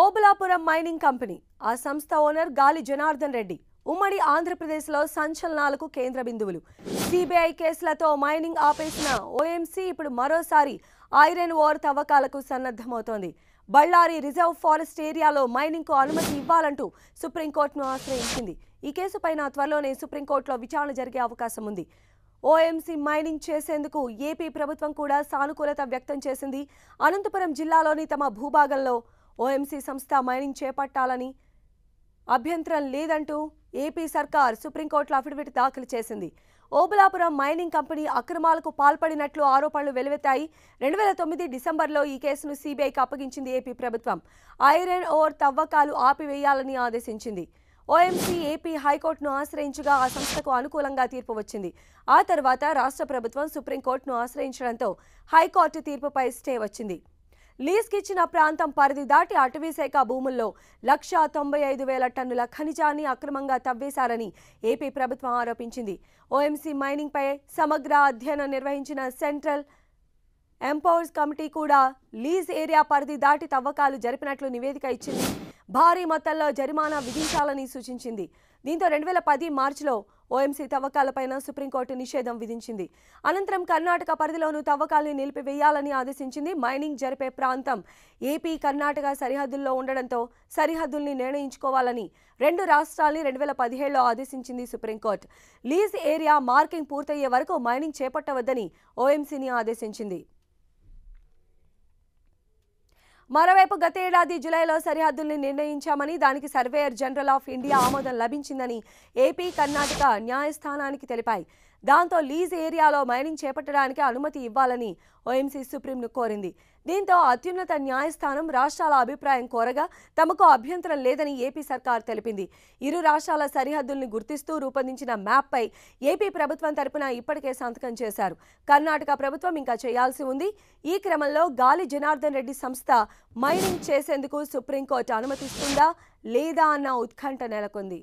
ఓబలాపురం mining company ఆ సంస్థ owner గాలి జనార్దన్ రెడ్డి ఉమ్మడి ఆంధ్రప్రదేశ్లో సంచలనాలకు కేంద్ర బిందువులు సిబిఐ కేసులతో మైనింగ్ ఆపేసిన ఓఎంసీ ఇప్పుడు మరోసారి ఐరన్ ఓర్ తవ్వకాలకు సన్నద్ధమవుతోంది బళ్ళారి రిజర్వ్ ఫారెస్ట్ ఏరియాలో మైనింగ్కు అనుమతి ఇవ్వాలంటూ సుప్రీంకోర్టును ఆశ్రయించింది ఈ కేసుపైన త్వరలోనే సుప్రీంకోర్టులో విచారణ జరిగే అవకాశం ఉంది ఓఎంసీ మైనింగ్ చేసేందుకు ఏపీ ప్రభుత్వం కూడా సానుకూలత వ్యక్తం చేసింది అనంతపురం జిల్లాలోని తమ భూభాగంలో ఓఎంసీ సంస్థ మైనింగ్ చేపట్టాలని అభ్యంతరం లేదంటూ ఏపీ సర్కార్ సుప్రీంకోర్టులో అఫిడవిట్ దాఖలు చేసింది ఓబులాపురం మైనింగ్ కంపెనీ అక్రమాలకు పాల్పడినట్లు ఆరోపణలు వెలువెత్తాయి రెండు వేల తొమ్మిది డిసెంబర్లో ఈ కేసును సీబీఐకి అప్పగించింది ఏపీ ప్రభుత్వం ఐరన్ ఓర్ తవ్వకాలు ఆపివేయాలని ఆదేశించింది ఓఎంసీ ఏపీ హైకోర్టును ఆశ్రయించగా ఆ సంస్థకు అనుకూలంగా తీర్పు వచ్చింది ఆ తర్వాత రాష్ట్ర ప్రభుత్వం సుప్రీంకోర్టును ఆశ్రయించడంతో హైకోర్టు తీర్పుపై స్టే వచ్చింది లీజ్కిచ్చిన ప్రాంతం పరిధి దాటి అటవీశాఖ భూముల్లో లక్షా తొంభై ఐదు వేల టన్నుల ఖనిజాన్ని అక్రమంగా తవ్వేశారని ఏపీ ప్రభుత్వం ఆరోపించింది ఓఎంసీ మైనింగ్పై సమగ్ర అధ్యయనం నిర్వహించిన సెంట్రల్ ఎంపవర్స్ కమిటీ కూడా లీజ్ ఏరియా పరిధి దాటి తవ్వకాలు జరిపినట్లు నివేదిక ఇచ్చింది భారీ మొత్తంలో జరిమానా విధించాలని సూచించింది దీంతో రెండు వేల పది మార్చిలో ఓఎంసీ తవ్వకాలపైన సుప్రీంకోర్టు నిషేధం విధించింది అనంతరం కర్ణాటక పరిధిలోనూ తవ్వకాల్ని నిలిపివేయాలని ఆదేశించింది మైనింగ్ జరిపే ప్రాంతం ఏపీ కర్ణాటక సరిహద్దుల్లో ఉండడంతో సరిహద్దుల్ని నిర్ణయించుకోవాలని రెండు రాష్ట్రాల్ని రెండు వేల పదిహేడులో ఆదేశించింది సుప్రీంకోర్టు లీజ్ ఏరియా మార్కింగ్ పూర్తయ్యే వరకు మైనింగ్ చేపట్టవద్దని ఓఎంసీని ఆదేశించింది మరోవైపు గతేడాది జులైలో సరిహద్దుల్ని నిర్ణయించామని దానికి సర్వేయర్ జనరల్ ఆఫ్ ఇండియా ఆమోదం లభించిందని ఏపీ కర్ణాటక న్యాయస్థానానికి తెలిపాయి దాంతో లీజ్ ఏరియాలో మైనింగ్ చేపట్టడానికి అనుమతి ఇవ్వాలని ఓఎంసీ సుప్రీంను కోరింది దీంతో అత్యున్నత న్యాయస్థానం రాష్ట్రాల అభిప్రాయం కోరగా తమకు అభ్యంతరం లేదని ఏపీ సర్కార్ తెలిపింది ఇరు రాష్ట్రాల సరిహద్దుల్ని గుర్తిస్తూ రూపొందించిన మ్యాప్పై ఏపీ ప్రభుత్వం తరపున ఇప్పటికే సంతకం చేశారు కర్ణాటక ప్రభుత్వం ఇంకా చేయాల్సి ఉంది ఈ క్రమంలో గాలి జనార్దన్ రెడ్డి సంస్థ మైనింగ్ చేసేందుకు సుప్రీంకోర్టు అనుమతిస్తుందా లేదా అన్న ఉత్కంఠ నెలకొంది